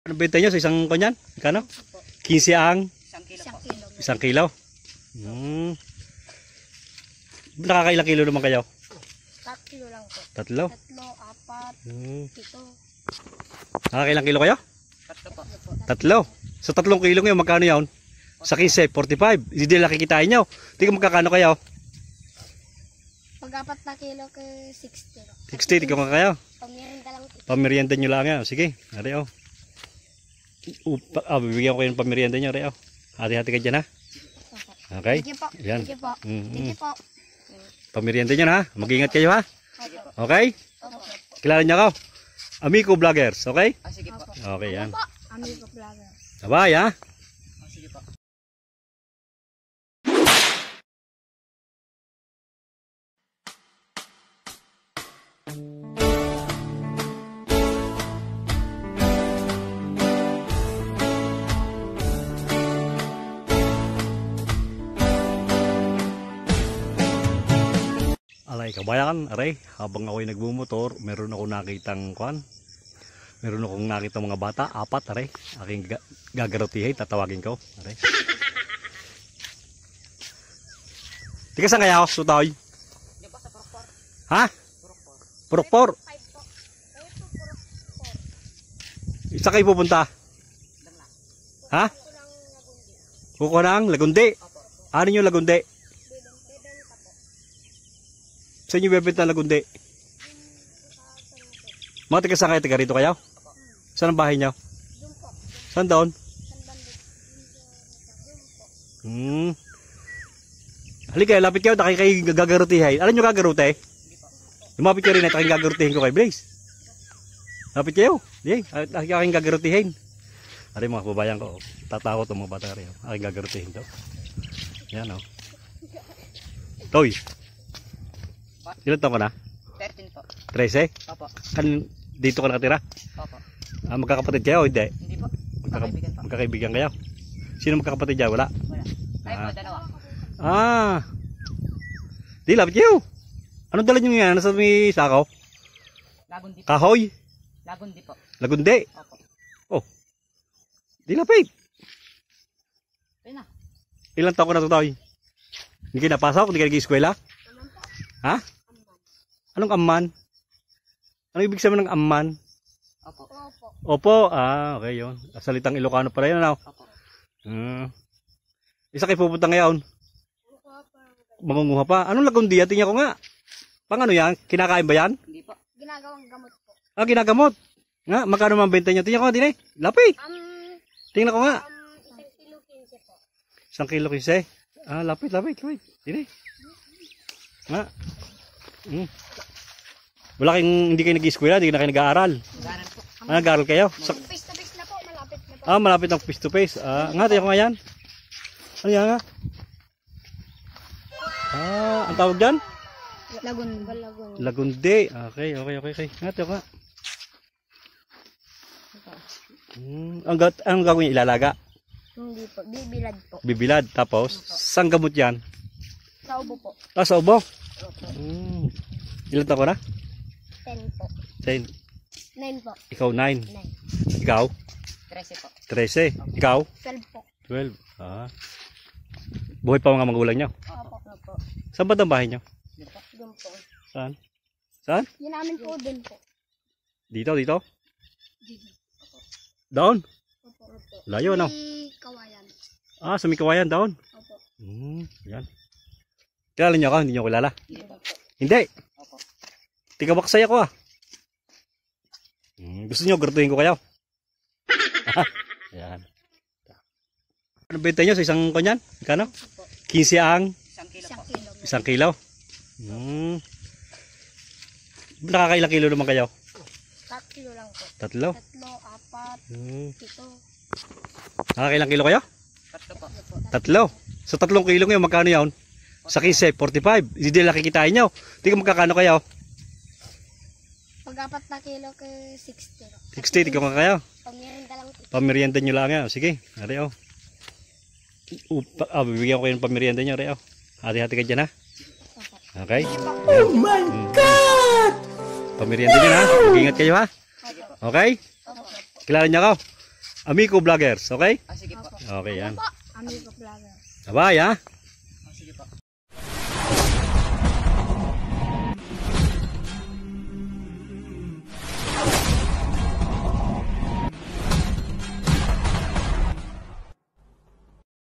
Ano benta nyo sa isang kanyan? Kano? 15 ang? Isang kilo. Po. Isang kilo. Hmm. kilo naman kayo? Tatlo lang po. Tatlo? Tatlo, apat, hmm. pito. kilo kayo? Tatlo po. Tatlo? Sa so, tatlong kilo ngayon, magkano yun? Sa 15, 45. Hindi nila kikitain nyo. Tingnan magkakano kayo? Pag apat na kilo kay 60. 60, tingnan kayo? Pamirienda lang. Pamirienda nyo lang yan. Sige, hari oh upa, ah, bibigyan ko kayo ng pamerienda nyo, Reo. Hati-hati ka dyan, ha? Okay? Sige po. Yan. Sige po. Mm -hmm. Sige po. Pamerienda nyo, ha? Mag-ingat kayo, ha? Okay? Kilala niya ako? amigo Vloggers, okay? Ah, Okay, yan. Amico Vloggers. Bye, ha? Ay kabayan, aray, habang ako'y nagbumotor, meron ako nakitang kwan. Meron akong nakita mga bata, apat aray. Aking ga gagarutihay, tatawagin ko. Aray. Tika sa ngayaw, sutoy. Ha? Purokpor. Isa kayo pupunta? Ha? Kukunang Lagundi. Ano yung Lagundi? Sa inyo bebenta lagundi? Mga taga saan kayo? Taga rito kayo? Saan ang bahay niyo? Saan doon? Hmm. Halika, lapit kayo. Takay kayo gagarutihin. Alam nyo gagarute? Lumapit kayo rin at aking gagarutihin ko kay Blaze. Lapit kayo. Yay, aking gagarutihin. Ari mga kababayan ko, tatakot ang mga bata rin. Aking gagarutihin to. Yan o. Oh. Toy. Ilan taon ka na? 13 po. 13? Opo. Kan dito ka nakatira? Opo. Ah, magkakapatid kayo o hindi? Hindi po. Magkaka magkakaibigan pa. Magkakaibigan kayo? Sino magkakapatid dyan? Wala? Wala. Tayo ah. po, dalawa. Ah. Di, lapit kayo. Anong dala nyo yan? Nasa may sakaw? Lagundi po. Kahoy? Lagundi po. Lagundi? Opo. Oh. Di lapit. Pwede na. Ilan taon ko na ito tayo? Hindi kayo napasok? Hindi kayo nag-eskwela? Ha? Anong amman? Anong ibig sabihin ng amman? Opo. Opo. Ah, okay yun. Salitang Ilocano pala yun. Ano? Opo. Hmm. Isa kayo pupunta ngayon? Mangunguha pa. Anong lagundi? Tingnan ko nga. Pang ano yan? Kinakain ba yan? Hindi po. Ginagawang gamot po. Ah, ginagamot? Nga, magkano man benta nyo? Tingnan ko nga, eh. Lapi. Um, Tingnan ko nga. Um, isang kilo 15 po. Isang kilo 15? Eh. Ah, lapit, lapit, lapit. Dine. Eh. Ha? Hmm. Wala kayong, hindi kayo nag-eskwela, hindi na kayo nag-aaral. Nag-aaral Ah, nag-aaral kayo? Sa... Face to face na po, malapit na po. Ah, malapit ng face to face. Ah, nga, tayo ko nga yan. Ano yan nga? Ah, ang tawag dyan? Lagun Lagunde. Lagunde. Okay, okay, okay, okay. Nga, tayo ka. Hmm. Ang, ang gagawin niya, ilalaga? Hindi po, bibilad po. Bibilad, tapos? Saan gamot yan? Sa ubo po. Ah, sa ubo? Opo. Mm. Ilan taon ka na? Ten po. Ten. Nine po. Ikaw nine? Nine. Ikaw? Trese po. Trese. Opo. Ikaw? Twelve po. Twelve. Ah. Buhay pa mga magulang niyo? Opo. Opo. Saan ba ang bahay niyo? Doon po. Saan? Saan? Yun namin po, doon po. Dito, dito? Dito. Down? Opo. Layo, no? Sa may Ah, sa may down? Opo. Hmm, yan. Kilala niyo ako? Hindi niyo kilala? Hindi. Opo. Tigabaksay ako ah. Hmm, gusto niyo gartuhin ko kayo? Ayan. Ano benta niyo sa isang kanyan? Kano? 15 ang? 1 kilo 1 Isang kilo? Hmm. Nakakailang kilo naman kayo? 3 Tatlo lang po. Tatlo? Tatlo, apat, hmm. pito. Nakakailang kilo kayo? Tatlo po. Tatlo? So tatlong kilo ngayon, magkano yun? Sa Kisay, 45. Hindi laki kitain nyo. Oh. Tingnan magkakano kayo. Pag 4 na kilo kay 60. 60, tingnan mo kayo. Pamerienda lang. Pamerienda nyo lang yan. Oh. Sige, hari o. Oh. Upa, ah, bibigyan ko kayo ng pamerienda nyo, hari o. Hati-hati ka dyan ha. Okay? Oh my mm. God! Pamerienda no! nyo ha? Mag-ingat kayo ha. Okay? Kilala niyo ako? Amigo Vloggers, okay? Ah, sige po. Okay, yan. Amigo Vloggers. Bye, ha?